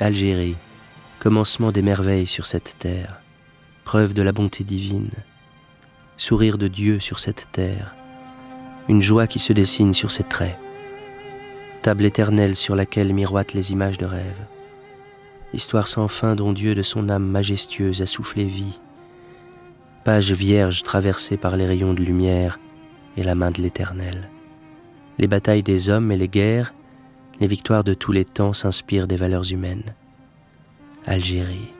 Algérie, commencement des merveilles sur cette terre, preuve de la bonté divine, sourire de Dieu sur cette terre, une joie qui se dessine sur ses traits, table éternelle sur laquelle miroitent les images de rêve, histoire sans fin dont Dieu de son âme majestueuse a soufflé vie, page vierge traversée par les rayons de lumière et la main de l'Éternel. Les batailles des hommes et les guerres les victoires de tous les temps s'inspirent des valeurs humaines. Algérie,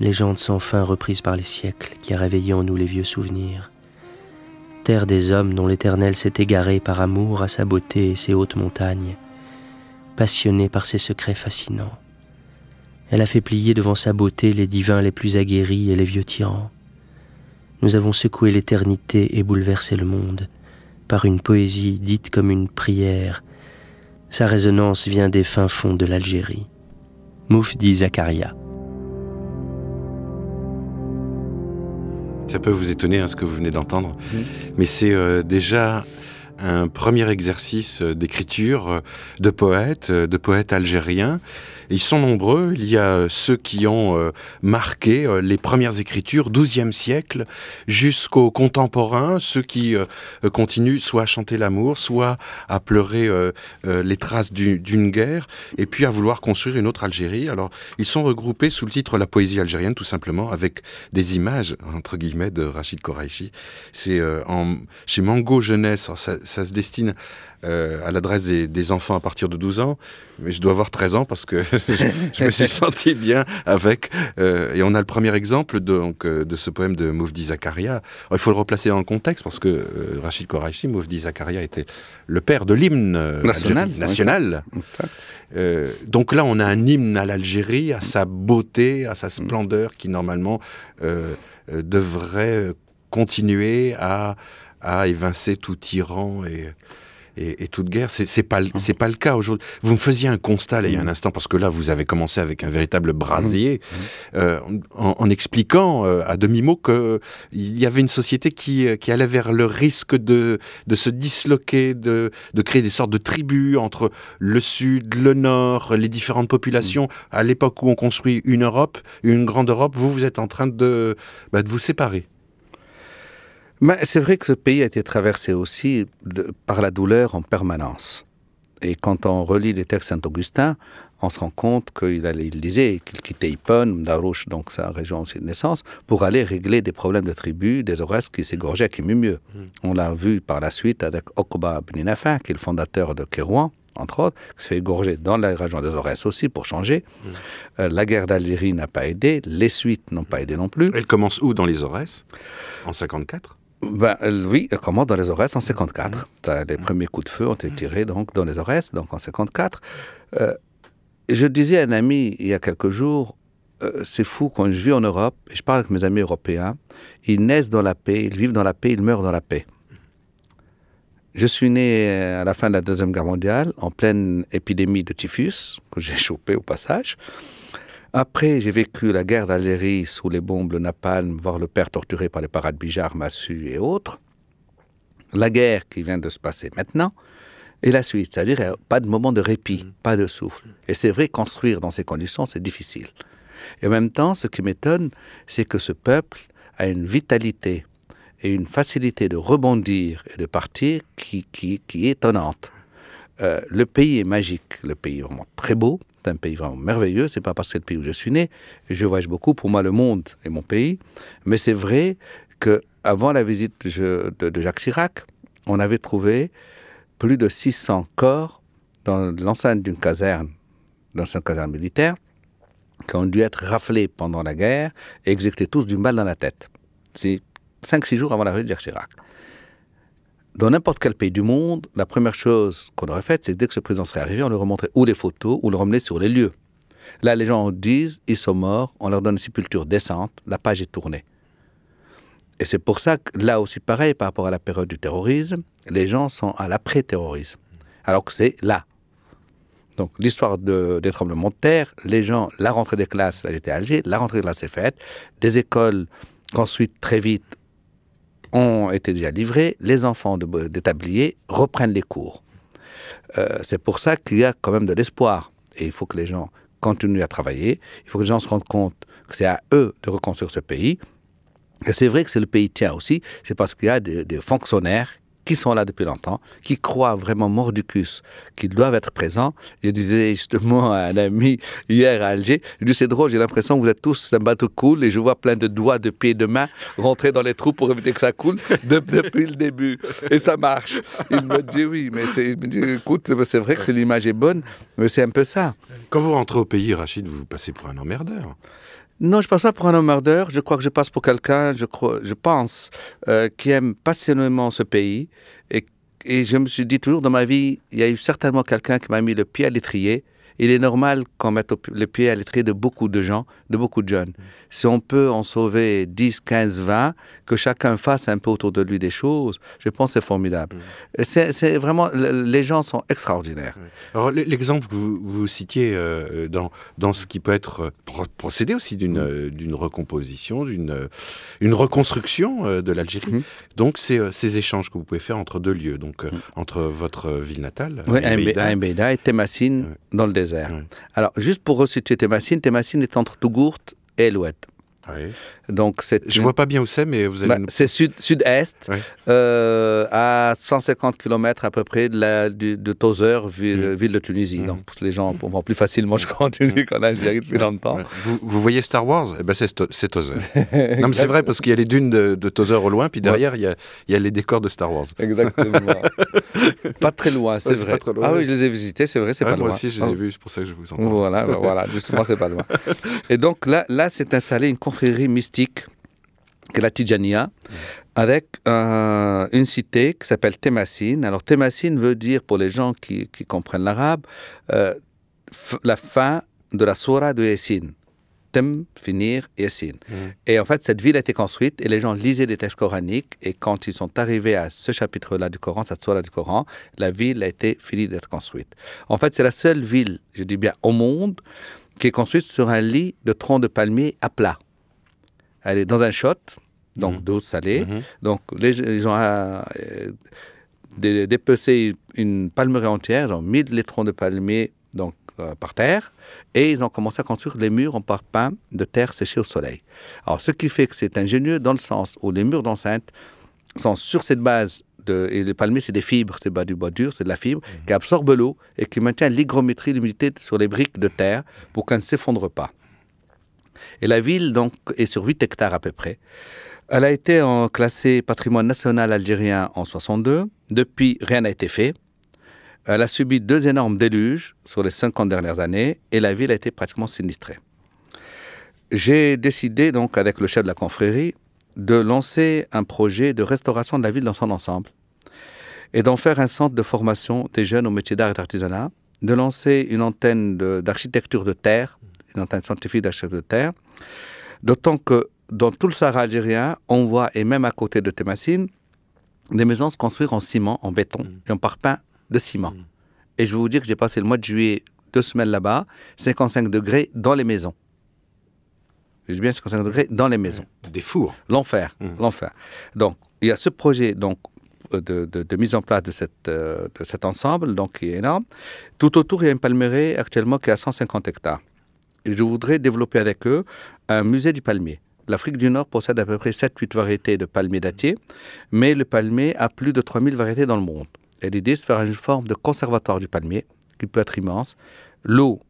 légende sans fin reprise par les siècles qui a réveillé en nous les vieux souvenirs. Terre des hommes dont l'Éternel s'est égaré par amour à sa beauté et ses hautes montagnes, passionnée par ses secrets fascinants. Elle a fait plier devant sa beauté les divins les plus aguerris et les vieux tyrans. Nous avons secoué l'éternité et bouleversé le monde par une poésie dite comme une prière sa résonance vient des fins fonds de l'Algérie. Moufdi Zakaria. Ça peut vous étonner hein, ce que vous venez d'entendre, mmh. mais c'est euh, déjà un premier exercice euh, d'écriture euh, de poète, de poète algérien, ils sont nombreux. Il y a euh, ceux qui ont euh, marqué euh, les premières écritures, 12e siècle, jusqu'aux contemporains, ceux qui continuent soit à chanter l'amour, soit à pleurer les traces d'une guerre, et puis à vouloir construire une autre Algérie. Alors, ils sont regroupés sous le titre La poésie algérienne, tout simplement, avec des images, entre guillemets, de Rachid Koraïchi. C'est chez Mango Jeunesse. ça, ça se destine euh, à l'adresse des, enfants à partir de 12 ans, mais je dois avoir 13 ans parce que je, me suis senti bien avec. Euh, et on a le premier exemple donc, euh, de ce poème de Moufdi Zakaria. il faut le replacer en contexte parce que Rachid Koraïchi, Moufdi Zakaria, était le père de l'hymne national. national. donc là, on a un hymne à l'Algérie, à sa beauté, à sa splendeur qui normalement devrait continuer à à évincer tout tyran et et, toute guerre. C'est pas hein. c'est pas le cas aujourd'hui. Vous me faisiez un constat il y a un mm. instant parce que là vous avez commencé avec un véritable mm. brasier mm. Euh, en, expliquant euh, à demi mot qu'il euh, y avait une société qui, qui allait vers le risque de de se disloquer, de créer des sortes de tribus entre le sud, le nord, les différentes populations. À l'époque où on construit une Europe, une grande Europe, vous vous êtes en train de bah, vous séparer. Mais c'est vrai que ce pays a été traversé aussi par la douleur en permanence. Et quand on relit les textes Saint-Augustin, on se rend compte qu'il disait qu'il quittait Ipon, Darouche, donc sa région aussi de naissance, pour aller régler des problèmes de tribus, des Aurès qui s'égorgeaient qui mieux mieux. Mm. On l'a vu par la suite avec Okoba Beninafin, qui est le fondateur de Kérouan, entre autres, qui se fait égorger dans la région des Aurès aussi pour changer. Mm. Euh, la guerre d'Algérie n'a pas aidé, les suites n'ont pas aidé non plus. Elle commence où dans les Aurès En 54 ben, euh, oui, oui, comment dans les Aurès en 54. Mmh. Mmh. Les mmh. premiers coups de feu ont été tirés donc, dans les Aurès, donc en 54. Euh, je disais à un ami il y a quelques jours, euh, c'est fou, quand je vis en Europe, et je parle avec mes amis européens, ils naissent dans la paix, ils vivent dans la paix, ils meurent dans la paix. Je suis né à la fin de la Deuxième Guerre mondiale, en pleine épidémie de typhus, que j'ai chopé au passage. Après, j'ai vécu la guerre d'Algérie sous les bombes, de napalm, voir le père torturé par les parades Bijar, Massu et autres. La guerre qui vient de se passer maintenant. Et la suite, c'est-à-dire pas de moment de répit, mm. pas de souffle. Et c'est vrai, construire dans ces conditions, c'est difficile. Et en même temps, ce qui m'étonne, c'est que ce peuple a une vitalité et une facilité de rebondir et de partir qui, qui, est étonnante. Euh, le pays est magique, le pays est vraiment très beau, c'est un pays vraiment merveilleux. C'est pas parce que c'est le pays où je suis né. Je voyage beaucoup. Pour moi, le monde est mon pays. Mais c'est vrai que avant la visite de, Jacques Chirac, on avait trouvé plus de 600 corps dans l'enceinte d'une caserne, dans une caserne militaire, qui ont dû être raflés pendant la guerre et exécutés tous du mal dans la tête. C'est 5-6 jours avant la visite de Jacques Chirac dans n'importe quel pays du monde, la première chose qu'on aurait faite, c'est dès que ce président serait arrivé, on lui remontrait ou des photos ou le ramenait sur les lieux. Là, les gens disent, ils sont morts, on leur donne une sépulture décente, la page est tournée. Et c'est pour ça que là aussi, pareil, par rapport à la période du terrorisme, les gens sont à l'après-terrorisme, alors que c'est là. Donc l'histoire des tremblements de terre, les gens, la rentrée des classes, là j'étais à Alger, la rentrée des classes est faite, des écoles qu'ensuite très vite ont été déjà livrés, les enfants de, reprennent les cours. Euh, c'est pour ça qu'il y a quand même de l'espoir. Et il faut que les gens continuent à travailler, il faut que les gens se rendent compte que c'est à eux de reconstruire ce pays. Et c'est vrai que c'est le pays tient aussi, c'est parce qu'il y a des fonctionnaires qui sont là depuis longtemps, qui croient vraiment morducus qu'ils doivent être présents. Je disais justement à un ami hier à Alger, je dis c'est drôle, j'ai l'impression que vous êtes tous un bateau cool et je vois plein de doigts, de pieds, de mains rentrer dans les trous pour éviter que ça coule depuis le début. Et ça marche. Il me dit oui, mais écoute, c'est vrai que l'image est bonne, mais c'est un peu ça. Quand vous rentrez au pays, Rachid, vous, vous passez pour un emmerdeur. Non, je passe pas pour un homme ardeur. Je crois que je passe pour quelqu'un, je, crois, je pense, euh, qui aime passionnément ce pays. Et, et je me suis dit toujours dans ma vie, il y a eu certainement quelqu'un qui m'a mis le pied à l'étrier il est normal qu'on mette le pied à l'étrier de beaucoup de gens, de beaucoup de jeunes. Mm. Si on peut en sauver 10, 15, 20, que chacun fasse un peu autour de lui des choses, je pense que c'est formidable. Mm. C'est vraiment, les gens sont extraordinaires. Alors, l'exemple que vous, citiez euh, euh, dans, dans ce qui peut être euh, procédé aussi d'une mm. d'une recomposition, d'une une reconstruction de l'Algérie, donc c'est ces échanges que vous pouvez faire entre deux lieux, donc entre votre ville natale, oui, Mbeida, et Temassine, dans le désert alors, juste pour resituer tes machines est entre Tougourt et Elouette. Donc c'est Je une... vois pas bien où c'est, mais vous allez. Bah, C'est sud sud-est, euh, à 150 km à peu près de, la, de Tozer, mm. ville, de Tunisie. Mm. Donc les gens vont plus facilement en Tunisie mm. qu'en Algérie depuis longtemps. Vous, vous, voyez Star Wars eh ben c'est Tozer. non mais c'est vrai parce qu'il y a les dunes de, de Tozer au loin, puis derrière il, y a, y, a les décors de Star Wars. Exactement. pas très loin, c'est vrai. ah oui, je les ai visités, c'est vrai, c'est ah, pas moi loin. Moi aussi, je les ai oh. vus, c'est pour ça que je vous entends. Voilà, ben voilà, justement, c'est pas loin. Et donc là, là, c'est installé une confrérie mystique de que la Tijania, avec une cité qui s'appelle Temassine. Alors Temassine veut dire, pour les gens qui, comprennent l'arabe, euh, la fin de la Sourate de Yassine. Tem, finir, Yassine. Mm. Et en fait, cette ville a été construite et les gens lisaient des textes coraniques. Et quand ils sont arrivés à ce chapitre-là du Coran, cette Sourate du Coran, la ville a été finie d'être construite. En fait, c'est la seule ville, je dis bien au monde, qui est construite sur un lit de tronc de palmier à plat elle est dans un shot, donc mhm. d'eau salée. Mhm. Donc, ils ont euh, dépecé une palmerie entière, ils ont mis les troncs de palmier donc, euh, par terre, et ils ont commencé à construire les murs en parpaing de terre séchée au soleil. Alors, ce qui fait que c'est ingénieux dans le sens où les murs d'enceinte sont sur cette base de, et les palmiers, c'est des fibres, c'est pas du bois dur, c'est de la fibre mhm. qui absorbe l'eau et qui maintient l'hygrométrie, l'humidité sur les briques de terre pour qu'elles ne s'effondrent pas. Et la ville, donc, est sur 8 hectares à peu près. Elle a été classée patrimoine national algérien en 62. Depuis, rien n'a été fait. Elle a subi deux énormes déluges sur les 50 dernières années et la ville a été pratiquement sinistrée. J'ai décidé, donc, avec le chef de la confrérie, de lancer un projet de restauration de la ville dans son ensemble et d'en faire un centre de formation des jeunes aux métiers d'art et d'artisanat, de lancer une antenne d'architecture de, terre une un scientifique d'achat de Terre. D'autant que dans tout le Sahara algérien, on voit, et même à côté de Temassine, des maisons se construire en ciment, en béton mm. et en parpaing de ciment. Mm. Et je vais vous dire que j'ai passé le mois de juillet, deux semaines là-bas, 55 degrés dans les maisons. Je dis bien 55 degrés dans les maisons. Des fours. L'enfer, mm. l'enfer. Donc, il y a ce projet donc, euh, de, mise en place de, cette, euh, de cet ensemble, donc qui est énorme. Tout autour, il y a une palmeraie actuellement qui est à 150 hectares je voudrais développer avec eux un musée du palmier. L'Afrique du Nord possède à peu près 7-8 variétés de palmiers dattiers, mais le palmier a plus de 3000 variétés dans le monde. l'idée, c'est de faire une forme de conservatoire du palmier, qui peut être immense. L'eau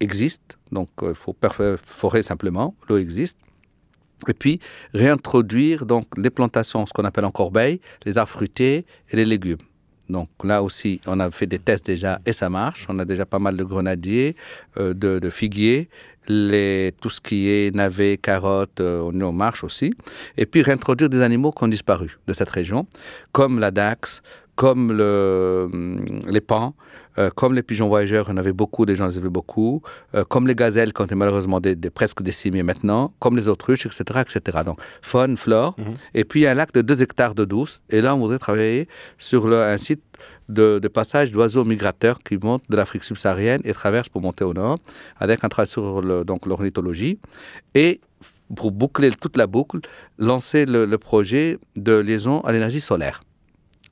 existe, donc euh, il faut euh, forer simplement, l'eau existe. Et puis, réintroduire donc les plantations, ce qu'on appelle en corbeille, les arbres fruités et les légumes. Donc là aussi, on a fait des tests déjà et ça marche. On a déjà pas mal de grenadiers, euh, de, figuiers, les, tout ce qui est navets, carottes, euh, on est marche aussi. Et puis réintroduire des animaux qui ont disparu de cette région, comme la dax, comme le, les pans, euh, comme les pigeons voyageurs, on avait beaucoup, des gens les avaient beaucoup, euh, comme les gazelles, quand été malheureusement des, presque décimés maintenant, comme les autruches, etc. etc. Donc, faune, flore, mhm. et puis un lac de 2 hectares de douce, et là, on voudrait travailler sur le, un site de, passage d'oiseaux migrateurs qui montent de l'Afrique subsaharienne et traversent pour monter au nord, avec un travail sur donc l'ornithologie, et pour boucler toute la boucle, lancer le projet de liaison à l'énergie solaire.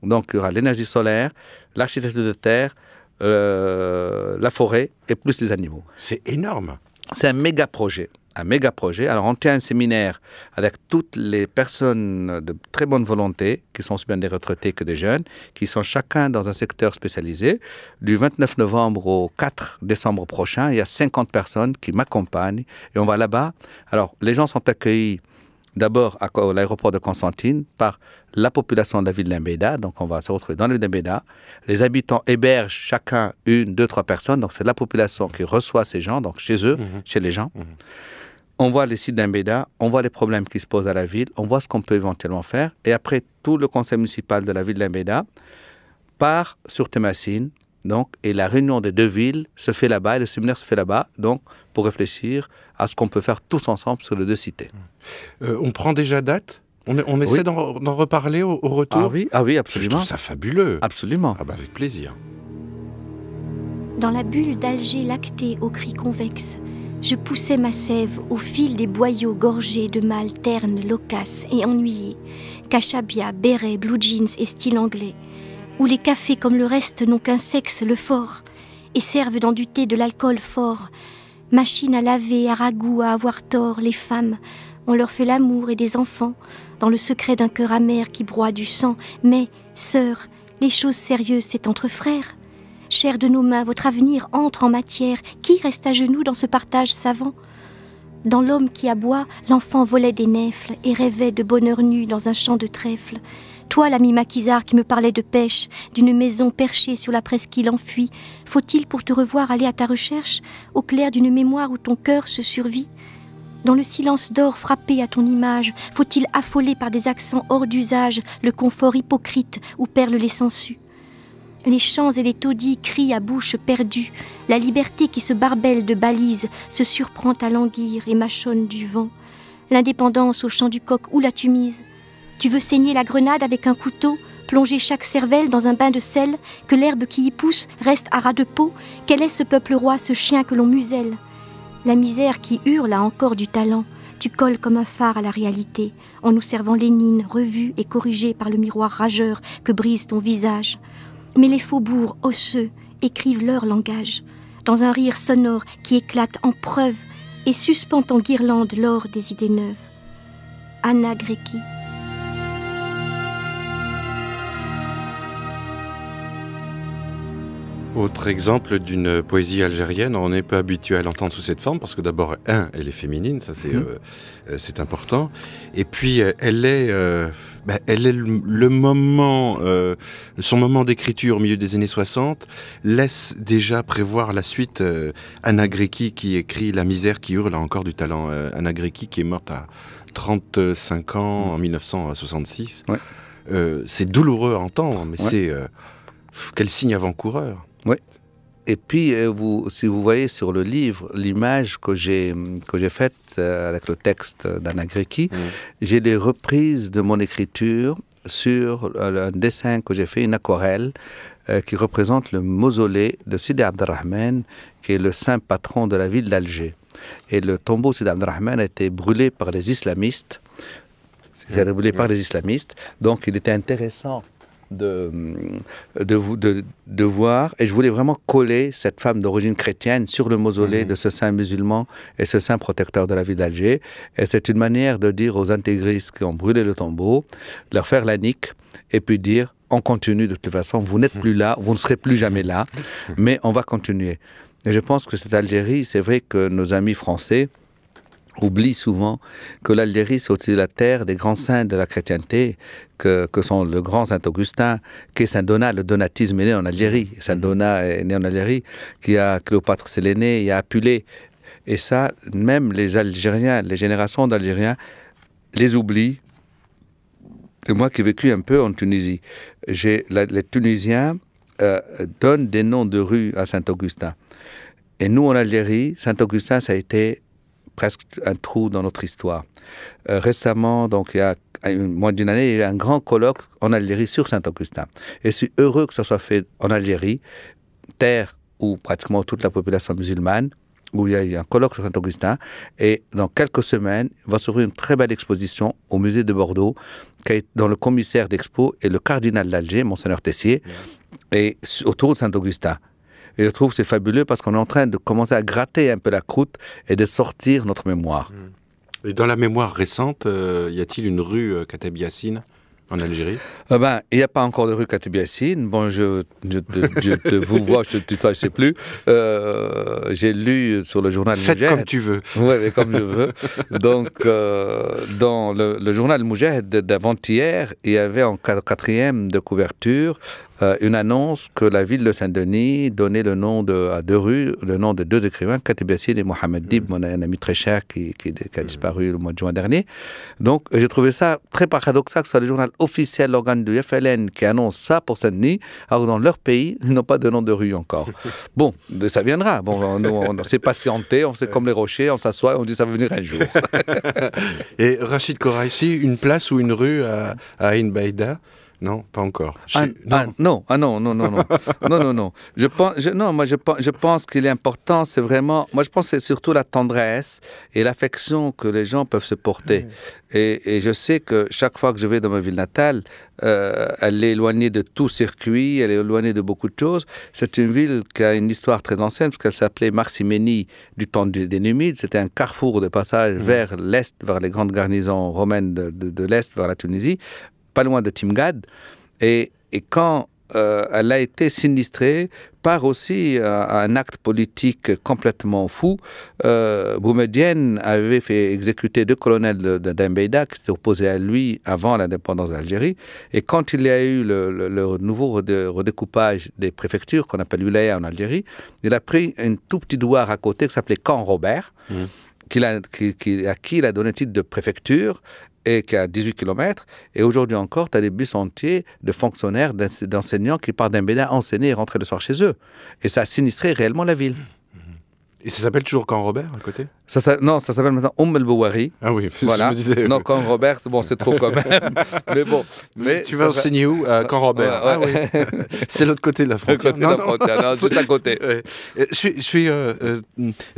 Donc il y aura l'énergie solaire, l'architecture de terre, euh, la forêt et plus les animaux. C'est énorme. C'est un méga projet. Un méga projet. Alors on tient un séminaire avec toutes les personnes de très bonne volonté, qui sont aussi bien des retraités que des jeunes, qui sont chacun dans un secteur spécialisé. Du 29 novembre au 4 décembre prochain, il y a 50 personnes qui m'accompagnent et on va là-bas. Alors les gens sont accueillis d'abord à l'aéroport de Constantine par la population de la ville d'Embeda. Donc on va se retrouver dans la ville Les habitants hébergent chacun une, deux, trois personnes. Donc c'est la population qui reçoit ces gens, donc chez eux, mhm. chez les gens. Mhm. On voit les sites d'Embeda, on voit les problèmes qui se posent à la ville, on voit ce qu'on peut éventuellement faire. Et après, tout le conseil municipal de la ville d'Embeda part sur Temassine, donc, et la réunion des deux villes se fait là-bas, et le séminaire se fait là-bas. Donc, pour réfléchir à ce qu'on peut faire tous ensemble sur les deux cités. Hum. Euh, on prend déjà date on, essaie d'en reparler au, retour ah oui, ah oui, absolument. Je ça fabuleux. Absolument. Ah bah, avec plaisir. Dans la bulle d'Alger lactée au cris convexe, je poussais ma sève au fil des boyaux gorgés de mâles ternes, loquaces et ennuyés, cachabia, bérets, blue jeans et style anglais, où les cafés comme le reste n'ont qu'un sexe, le fort, et servent dans du thé de l'alcool fort, machine à laver, à ragoût, à avoir tort, les femmes. On leur fait l'amour et des enfants, dans le secret d'un cœur amer qui broie du sang. Mais, sœur, les choses sérieuses, c'est entre frères. Cher de nos mains, votre avenir entre en matière. Qui reste à genoux dans ce partage savant Dans l'homme qui aboie, l'enfant volait des nefles et rêvait de bonheur nu dans un champ de trèfle. Toi, l'ami Maquisard, qui me parlait de pêche, d'une maison perchée sur la presqu'île enfuie, faut-il pour te revoir aller à ta recherche, au clair d'une mémoire où ton cœur se survit Dans le silence d'or frappé à ton image, faut-il affoler par des accents hors d'usage le confort hypocrite où perlent les sangsues les chants et les taudis crient à bouche perdue, la liberté qui se barbelle de balises se surprend à languir et mâchonne du vent, l'indépendance au chant du coq ou la tumise, tu veux saigner la grenade avec un couteau, plonger chaque cervelle dans un bain de sel, que l'herbe qui y pousse reste à ras de peau Quel est ce peuple roi, ce chien que l'on muselle La misère qui hurle a encore du talent. Tu colles comme un phare à la réalité, en nous servant Lénine, revue et corrigée par le miroir rageur que brise ton visage. Mais les faubourgs osseux écrivent leur langage, dans un rire sonore qui éclate en preuve et suspend en guirlande l'or des idées neuves. Anna Grecki. Autre exemple d'une poésie algérienne, on n'est pas habitué à l'entendre sous cette forme parce que d'abord, un, elle est féminine, ça c'est mhm. euh, euh, c'est important, et puis euh, elle est, bah, elle est le, moment, son moment d'écriture au milieu des années 60 laisse déjà prévoir la suite. Anna Grecki qui écrit La misère qui hurle a encore du talent. Anna Grecki qui est morte à 35 ans mhm. en 1966. Ouais. c'est douloureux à entendre, mais c'est quel signe avant-coureur. Oui. Et puis, euh, vous, si vous voyez sur le livre l'image que j'ai que j'ai faite euh, avec le texte d'Anna Greki, j'ai des reprises de mon écriture sur euh, un dessin que j'ai fait, une aquarelle, qui représente le mausolée de Sidi Abdelrahman, qui est le saint patron de la ville d'Alger. Et le tombeau Sidi Abdelrahman a été brûlé par les islamistes. C'était brûlé par les islamistes. Donc, il était intéressant de, de, voir. Et je voulais vraiment coller cette femme d'origine chrétienne sur le mausolée mhm. de ce saint musulman et ce saint protecteur de la ville d'Alger. Et c'est une manière de dire aux intégristes qui ont brûlé le tombeau, leur faire la nique et puis dire on continue de toute façon, vous n'êtes plus là, vous ne serez plus jamais là, mais on va continuer. Et je pense que cette Algérie, c'est vrai que nos amis français, oublie souvent que l'Algérie, c'est aussi la terre des grands saints de la chrétienté, que, sont le grand Saint-Augustin, qu'est Saint-Donat, le donatisme est né en Algérie, Saint-Donat mm-hmm. est né en Algérie, qui a Cléopâtre Séléné, il y a Apulé, et ça, même les Algériens, les générations d'Algériens, les oublient. Et moi qui ai vécu un peu en Tunisie, les Tunisiens euh, donnent des noms de rue à Saint-Augustin. Et nous, en Algérie, Saint-Augustin, ça a été presque un trou dans notre histoire. Euh, récemment, donc il y a moins d'une année, il y a eu un grand colloque en Algérie sur Saint-Augustin. Et je suis heureux que ça soit fait en Algérie, terre où pratiquement toute la population musulmane, où il y a eu un colloque sur Saint-Augustin. Et dans quelques semaines, va s'ouvrir une très belle exposition au musée de Bordeaux, dans le commissaire d'expo et le cardinal d'Alger, Monseigneur Tessier, et autour de Saint-Augustin. Et je trouve que c'est fabuleux parce qu'on est en train de commencer à gratter un peu la croûte et de sortir notre mémoire. Mm. Et dans la mémoire récente, euh, y a-t-il une rue euh, en Algérie ah ben, Il n'y a pas encore de rue Katib Bon, je, te, vous vois, je ne sais plus. Euh, j'ai lu sur le journal Faites comme tu veux. mais comme je veux. Donc, euh, dans le, journal Moujah d'avant-hier, il y avait en quatrième de couverture euh, une annonce que la ville de Saint-Denis donnait le nom de, à deux rues, le nom de deux écrivains, Katib et Mohamed Dib, mm. mon ami très cher qui, a disparu le mois de juin dernier. Donc, j'ai trouvé ça très paradoxal que ce soit le journal officiel organe du FLN qui annonce ça pour Saint-Denis, alors dans leur pays, ils n'ont pas de nom de rue encore. bon, ça viendra. Bon, on, s'est patienté, on s'est comme les rochers, on s'assoit, on dit ça va venir un jour. Et Rachid Koraïsi, une place ou une rue à, à Inbaïda non, pas encore. Ah, ah non. Ah, non. non, non, non, non, non, non, Je pense, non, moi je pense, qu'il est important, c'est vraiment, moi je pense c'est surtout la tendresse et l'affection que les gens peuvent se porter. Et, je sais que chaque fois que je vais dans ma ville natale, euh, elle est éloignée de tout circuit, elle est éloignée de beaucoup de choses. C'est une ville qui a une histoire très ancienne, parce qu'elle s'appelait Marciménie du temps des, Numides. C'était un carrefour de passage vers l'Est, vers les grandes garnisons romaines de, de l'Est, vers la Tunisie pas loin de Timgad. Et, et quand euh, elle a été sinistrée par aussi euh, un acte politique complètement fou. Euh, Boumedienne avait fait exécuter deux colonels d'Embeida de, qui s'étaient opposés à lui avant l'indépendance d'Algérie. Et quand il y a eu le, nouveau redécoupage des préfectures, qu'on appelle Ulaya en Algérie, il a pris un tout petit doigt à côté qui s'appelait Camp Robert. Mmh. qui, à qui il a donné le titre de préfecture et qui à 18 km. Et aujourd'hui encore, tu as des bus entiers de fonctionnaires, d'enseignants qui partent d'un bénin enseigner et rentrer le soir chez eux. Et ça a sinistré réellement la ville. Et ça s'appelle toujours Camp Robert à côté ça, Non, ça s'appelle maintenant Umm El Bouwari. Ah oui, je me disais. Non, Camp Robert, bon, c'est trop quand même. mais bon. tu vas enseigner où euh, Robert Ah oui. c'est l'autre côté de la frontière. Côté non, de la non, à côté. Euh, je suis, euh,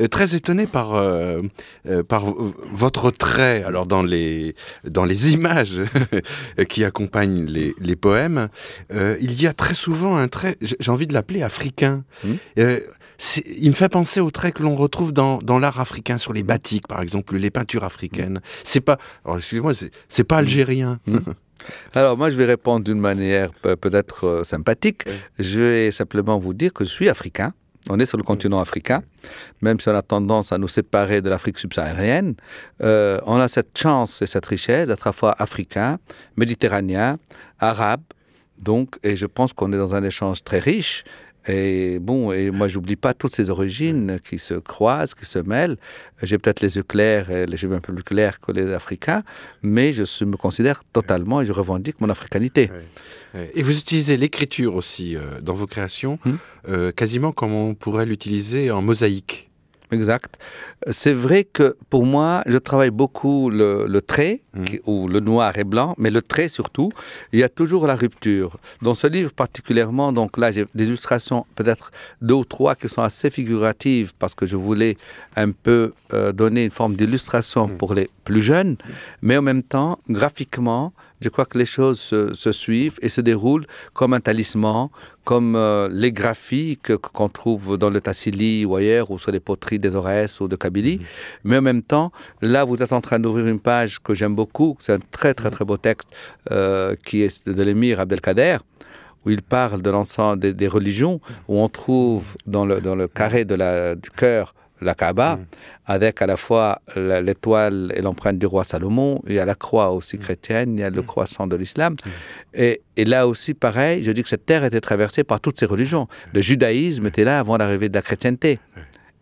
euh, très étonné par, par votre trait, alors dans les, dans les images qui accompagnent les, les poèmes. il y a très souvent un trait, j'ai envie de l'appeler africain. Hmm il me fait penser aux traits que l'on retrouve dans, l'art africain, sur les batiks, par exemple, les peintures africaines. C'est pas, excusez-moi, c'est pas mm. algérien. Mm. Alors moi, je vais répondre d'une manière peut-être euh, sympathique. Je vais simplement vous dire que je suis africain. On est sur le mm. continent africain, même si on a tendance à nous séparer de l'Afrique subsaharienne. Euh, on a cette chance et cette richesse d'être à la fois africain, méditerranéen, arabe. Donc, et je pense qu'on est dans un échange très riche et bon, et moi, j'oublie pas toutes ces origines qui se croisent, qui se mêlent. J'ai peut-être les yeux clairs, les cheveux un peu plus clairs que les Africains, mais je me considère totalement et je revendique mon africanité. Et vous utilisez l'écriture aussi euh, dans vos créations, hmm. euh, quasiment comme on pourrait l'utiliser en mosaïque. Exact. C'est vrai que pour moi, je travaille beaucoup le, trait, mmh. ou le noir et blanc, mais le trait surtout, il y a toujours la rupture. Dans ce livre particulièrement, donc là, j'ai des illustrations, peut-être deux ou trois, qui sont assez figuratives, parce que je voulais un peu euh, donner une forme d'illustration mmh. pour les plus jeunes, mais en même temps, graphiquement, je crois que les choses se, suivent et se déroulent comme un talisman, comme euh, les graphiques qu'on trouve dans le Tassili ou ailleurs, ou sur les poteries des Aurès ou de Kabylie. Mm-hmm. Mais en même temps, là, vous êtes en train d'ouvrir une page que j'aime beaucoup. C'est un très, très, mm-hmm. très beau texte euh, qui est de l'émir Abdelkader où il parle de l'ensemble des, religions, où on trouve dans le, carré de la, du cœur la Kaaba, hmm. avec à la fois l'étoile et l'empreinte du roi Salomon, il y a la croix aussi hmm. chrétienne, il y a le hmm. croissant de l'islam. Et, là aussi, pareil, je dis que cette terre était traversée par toutes ces religions. Le judaïsme était là avant l'arrivée de la chrétienté.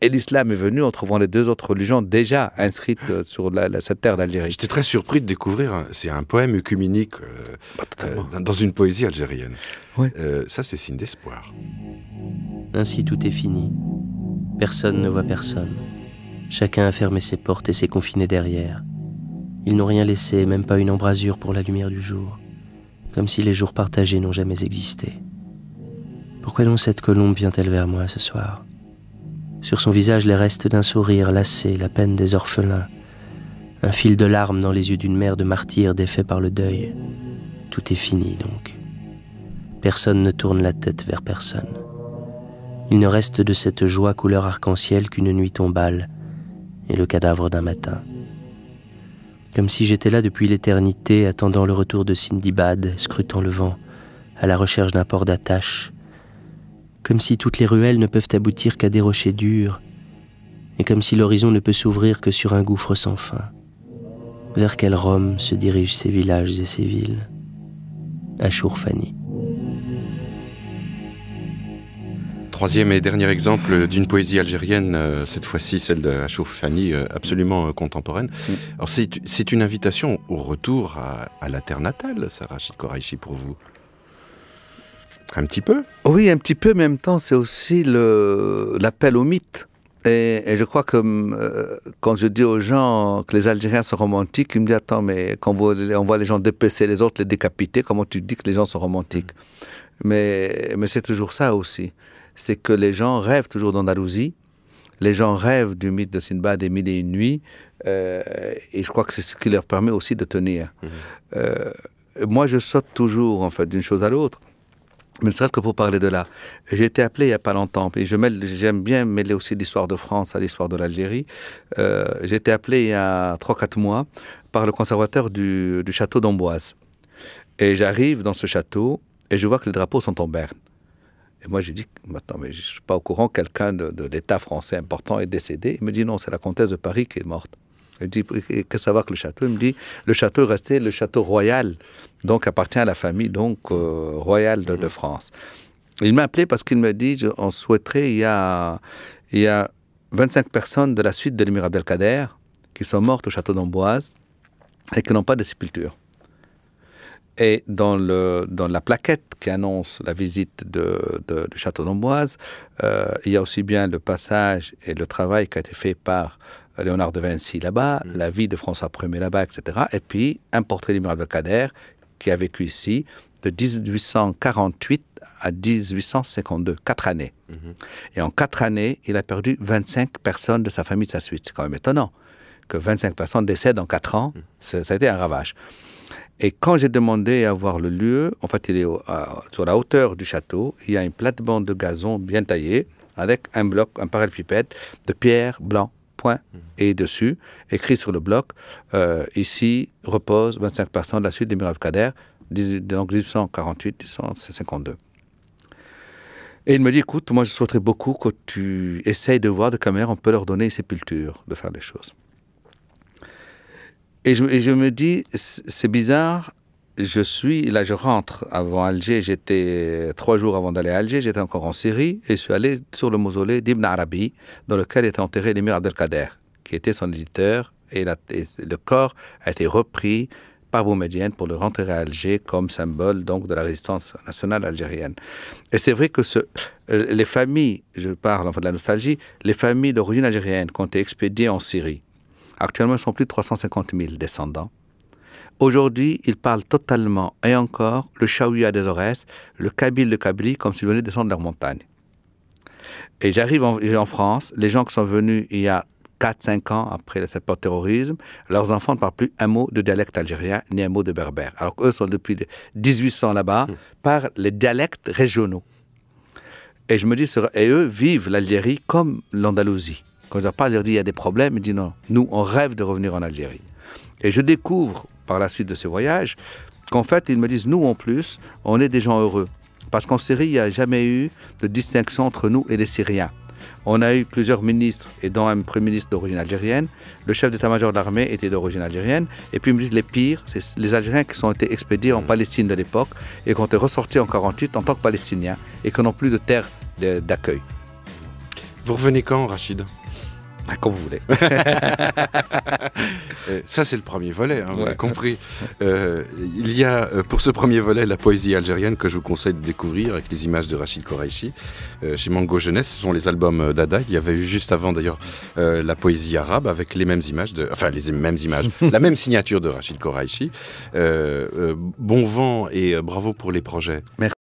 Et l'islam est venu en trouvant les deux autres religions déjà inscrites euh, sur cette terre d'Algérie. J'étais très surpris de découvrir, hein, c'est un poème œcuménique euh, bah, euh, dans une poésie algérienne. ça, c'est signe d'espoir. Ainsi tout est fini. Personne ne voit personne. Chacun a fermé ses portes et s'est confiné derrière. Ils n'ont rien laissé, même pas une embrasure pour la lumière du jour, comme si les jours partagés n'ont jamais existé. Pourquoi donc cette colombe vient-elle vers moi ce soir Sur son visage les restes d'un sourire lassé, la peine des orphelins, un fil de larmes dans les yeux d'une mère de martyr défait par le deuil. Tout est fini donc. Personne ne tourne la tête vers personne il ne reste de cette joie couleur arc-en-ciel qu'une nuit tombale et le cadavre d'un matin. Comme si j'étais là depuis l'éternité, attendant le retour de Sindibad, scrutant le vent, à la recherche d'un port d'attache. Comme si toutes les ruelles ne peuvent aboutir qu'à des rochers durs, et comme si l'horizon ne peut s'ouvrir que sur un gouffre sans fin. Vers quelle Rome se dirigent ces villages et ces villes Ashurfani? Troisième et dernier exemple d'une poésie algérienne, euh, cette fois-ci celle de Achouf euh, absolument euh, contemporaine. Mm. Alors c'est une invitation au retour à, la terre natale, ça, Rachid Koraïchi, pour vous Un petit peu Oui, un petit peu, mais en même temps, c'est aussi l'appel au mythe. Et, je crois que quand je dis aux gens que les Algériens sont romantiques, ils me disent Attends, mais quand on voit les gens dépêcher les autres, les décapiter, comment tu dis que les gens sont romantiques mm. Mais, mais c'est toujours ça aussi c'est que les gens rêvent toujours d'Andalousie, les gens rêvent du mythe de Sinbad et mille et une nuits, euh, et je crois que c'est ce qui leur permet aussi de tenir. Mhm. Euh, moi, je saute toujours, en fait, d'une chose à l'autre. Mais ne serait-ce que pour parler de là. J'ai été appelé il n'y a pas longtemps, et je j'aime bien mêler aussi l'histoire de France à l'histoire de l'Algérie. Euh, j'ai été appelé il y a 3-4 mois par le conservateur du, du château d'Amboise. Et j'arrive dans ce château, et je vois que les drapeaux sont en berne. Et moi, j'ai dit, maintenant, mais je ne suis pas au courant, quelqu'un de, l'État français important est décédé. Il me dit, non, c'est la comtesse de Paris qui est morte. Il dit, qu'est-ce que ça va que le château Il me dit, le château restait le château royal, donc appartient à la famille donc euh, royale de, mmh. France. Il m'a appelé parce qu'il me dit, on souhaiterait, il y, a, il y a 25 personnes de la suite de l'émir Abdelkader qui sont mortes au château d'Amboise et qui n'ont pas de sépulture. Et dans, la plaquette qui annonce la visite de, Château d'Amboise, euh, il y a aussi bien le passage et le travail qui a été fait par euh, Léonard de Vinci là-bas, mm. la vie de François Ier là-bas, etc. Et puis un portrait Mirabel Abdelkader qui a vécu ici de 1848 à 1852, quatre années. Mm-hmm. Et en quatre années, il a perdu 25 personnes de sa famille de sa suite. C'est quand même étonnant que 25 personnes décèdent en quatre ans. Mm. Ça a été un ravage. Et quand j'ai demandé à voir le lieu, en fait, il est sur la hauteur du château. Il y a une plate-bande de gazon bien taillée avec un bloc, un parallépipède de pierre blanc, point, mhm. et dessus, écrit sur le bloc euh, Ici repose 25% de la suite des miracles cadaires, donc 1848-1852. Et il me dit, écoute, moi je souhaiterais beaucoup que tu essayes de voir de quelle manière on peut leur donner une sépulture, de faire des choses. Et je, me dis, c'est bizarre, je suis, là je rentre avant Alger, j'étais trois jours avant d'aller à Alger, j'étais encore en Syrie, et je suis allé sur le mausolée d'Ibn Arabi, dans lequel était enterré l'émir Abdelkader, qui était son éditeur, et, le corps a été repris par Boumedienne pour le rentrer à Alger comme symbole donc de la résistance nationale algérienne. Et c'est vrai que euh, les familles, je parle enfin de la nostalgie, les familles d'origine algérienne qui ont été expédiées en Syrie, Actuellement, ils sont plus de 350 000 descendants. Aujourd'hui, ils parlent totalement et encore le Chaouia des Aurès, le Kabyle de Kabylie, comme s'ils venaient descendre de leur montagne. Et j'arrive en, France, les gens qui sont venus il y a 4-5 ans après le de terrorisme, leurs enfants ne parlent plus un mot de dialecte algérien ni un mot de berbère. Alors qu'eux sont depuis 1800 là-bas, parlent hmm. par les dialectes régionaux. Et je me dis, et eux vivent l'Algérie comme l'Andalousie. On ne parle, pas leur il y a des problèmes, ils disent non, nous on rêve de revenir en Algérie. Et je découvre par la suite de ces voyages qu'en fait ils me disent nous en plus, on est des gens heureux. Parce qu'en Syrie, il n'y a jamais eu de distinction entre nous et les Syriens. On a eu plusieurs ministres, et dont un premier ministre d'origine algérienne. Le chef d'état-major de l'armée était d'origine algérienne. Et puis ils me disent les pires, c'est les Algériens qui sont été expédiés en hmm. Palestine de l'époque et qui ont été ressortis en 48 en tant que Palestiniens et qui n'ont plus de terre d'accueil. Vous revenez quand, Rachid ah, quand vous voulez. Euh, ça, c'est le premier volet, vous hein, compris. Euh, il y a, euh, pour ce premier volet, la poésie algérienne que je vous conseille de découvrir avec les images de Rachid Koraïchi. chez Mango Jeunesse, ce sont les albums d'Ada. Il y avait eu juste avant, d'ailleurs, la poésie arabe avec les mêmes images, enfin, les mêmes images, la même signature de Rachid Koraïchi. bon vent et bravo pour les projets. Merci.